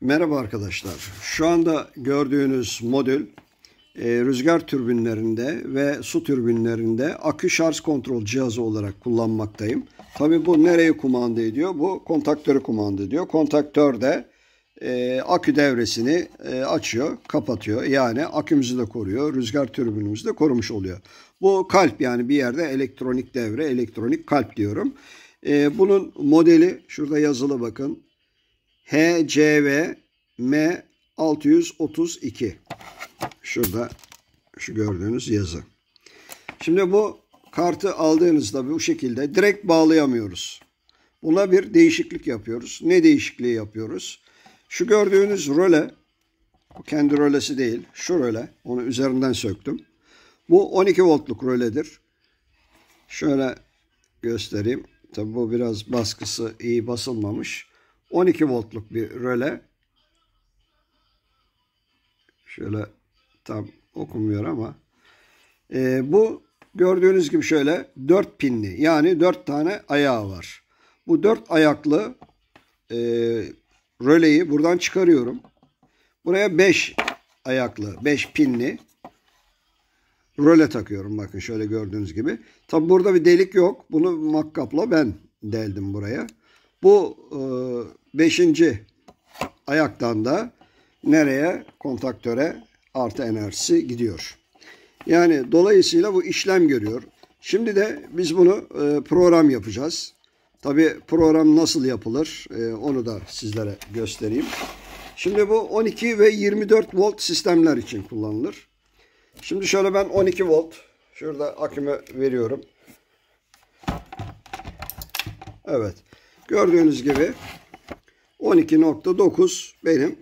Merhaba arkadaşlar. Şu anda gördüğünüz modül e, rüzgar türbinlerinde ve su türbinlerinde akü şarj kontrol cihazı olarak kullanmaktayım. Tabii bu nereyi kumanda ediyor? Bu kontaktörü kumanda ediyor. Kontaktör de e, akü devresini e, açıyor, kapatıyor. Yani akümüzü de koruyor, rüzgar türbinimizi de korumuş oluyor. Bu kalp yani bir yerde elektronik devre, elektronik kalp diyorum. E, bunun modeli şurada yazılı bakın HCV M 632. Şurada şu gördüğünüz yazı. Şimdi bu kartı aldığınızda bu şekilde direkt bağlayamıyoruz. Buna bir değişiklik yapıyoruz. Ne değişikliği yapıyoruz? Şu gördüğünüz röle, bu kendi rölesi değil, şu röle, onu üzerinden söktüm. Bu 12 voltluk röledir. Şöyle göstereyim. Tabi bu biraz baskısı iyi basılmamış. 12 voltluk bir röle. Şöyle tam okumuyor ama. E, bu gördüğünüz gibi şöyle 4 pinli yani 4 tane ayağı var. Bu 4 ayaklı e, röleyi buradan çıkarıyorum. Buraya 5 ayaklı 5 pinli röle takıyorum bakın şöyle gördüğünüz gibi. Tabi burada bir delik yok. Bunu makkapla ben deldim buraya. Bu e, beşinci ayaktan da nereye? Kontaktöre artı enerjisi gidiyor. Yani dolayısıyla bu işlem görüyor. Şimdi de biz bunu e, program yapacağız. Tabi program nasıl yapılır e, onu da sizlere göstereyim. Şimdi bu 12 ve 24 volt sistemler için kullanılır. Şimdi şöyle ben 12 volt şurada aküme veriyorum. Evet. Gördüğünüz gibi 12.9 benim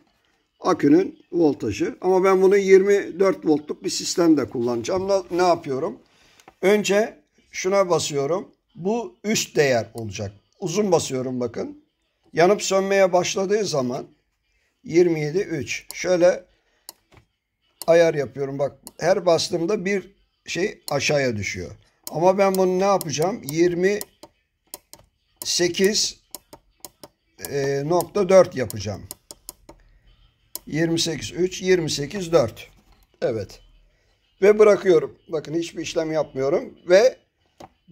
akünün voltajı. Ama ben bunu 24 voltluk bir sistemde kullanacağım. Ne yapıyorum? Önce şuna basıyorum. Bu üst değer olacak. Uzun basıyorum bakın. Yanıp sönmeye başladığı zaman 27 3. Şöyle ayar yapıyorum. Bak her bastığımda bir şey aşağıya düşüyor. Ama ben bunu ne yapacağım? 20 8 e, yapacağım. 28.3, 28.4. Evet. Ve bırakıyorum. Bakın hiçbir işlem yapmıyorum ve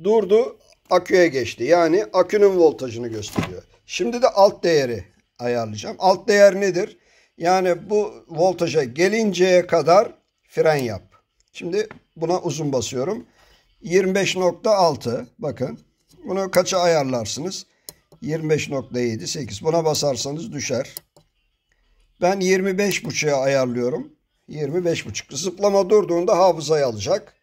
durdu aküye geçti. Yani akünün voltajını gösteriyor. Şimdi de alt değeri ayarlayacağım. Alt değer nedir? Yani bu voltaja gelinceye kadar fren yap. Şimdi buna uzun basıyorum. 25.6 bakın. Bunu kaça ayarlarsınız? 25.78. Buna basarsanız düşer. Ben 25.5'a ayarlıyorum. 25.5. Zıplama durduğunda hafızayı alacak.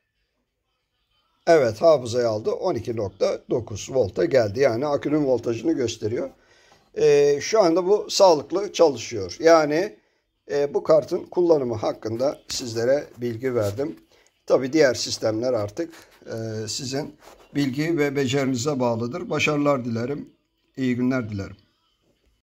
Evet hafızayı aldı. 12.9 volta geldi. Yani akünün voltajını gösteriyor. Ee, şu anda bu sağlıklı çalışıyor. Yani e, bu kartın kullanımı hakkında sizlere bilgi verdim. Tabi diğer sistemler artık e, sizin bilgi ve becerinize bağlıdır. Başarılar dilerim. İyi günler dilerim.